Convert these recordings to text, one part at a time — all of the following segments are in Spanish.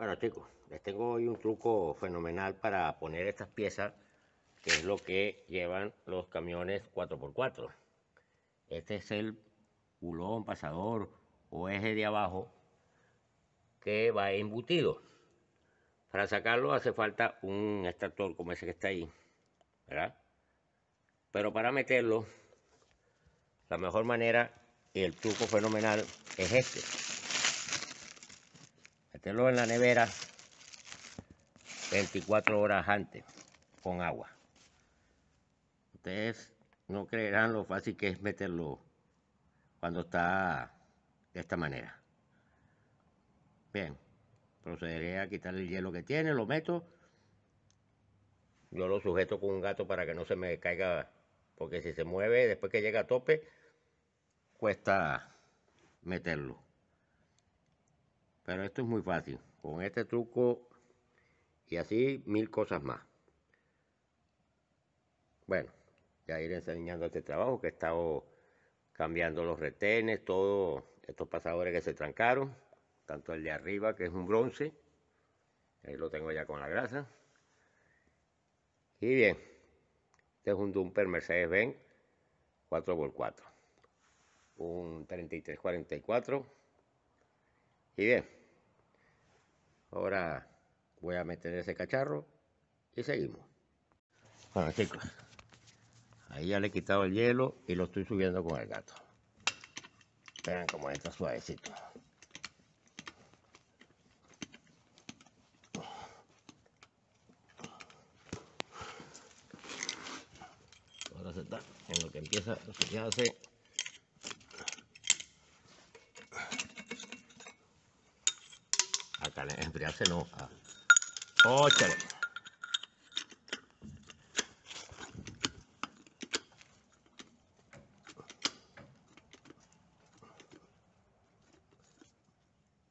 Bueno chicos, les tengo hoy un truco fenomenal para poner estas piezas, que es lo que llevan los camiones 4x4. Este es el culón, pasador o eje de abajo que va embutido. Para sacarlo hace falta un extractor como ese que está ahí, ¿verdad? Pero para meterlo, la mejor manera y el truco fenomenal es este. Meterlo en la nevera 24 horas antes con agua. Ustedes no creerán lo fácil que es meterlo cuando está de esta manera. Bien, procederé a quitar el hielo que tiene, lo meto. Yo lo sujeto con un gato para que no se me caiga, porque si se mueve después que llega a tope, cuesta meterlo. Pero esto es muy fácil. Con este truco y así mil cosas más. Bueno, ya iré enseñando este trabajo que he estado cambiando los retenes, todos estos pasadores que se trancaron, tanto el de arriba que es un bronce, ahí lo tengo ya con la grasa. Y bien, este es un Dumper Mercedes-Benz 4x4, un 3344. Y bien. Ahora voy a meter ese cacharro y seguimos. Bueno ah, chicos, ahí ya le he quitado el hielo y lo estoy subiendo con el gato. Vean cómo está suavecito. Ahora se está en lo que empieza, a hace ¿vale? enfriarse no. Ah.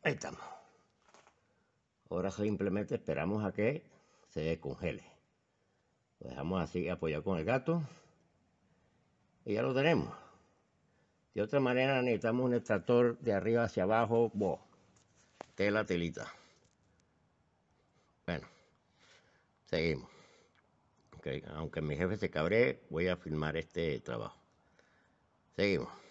Ahí estamos. Ahora simplemente esperamos a que se descongele. Lo dejamos así apoyado con el gato. Y ya lo tenemos. De otra manera necesitamos un extractor de arriba hacia abajo. Bo, tela, telita. Bueno, seguimos. Aunque mi jefe se cabree, voy a firmar este trabajo. Seguimos.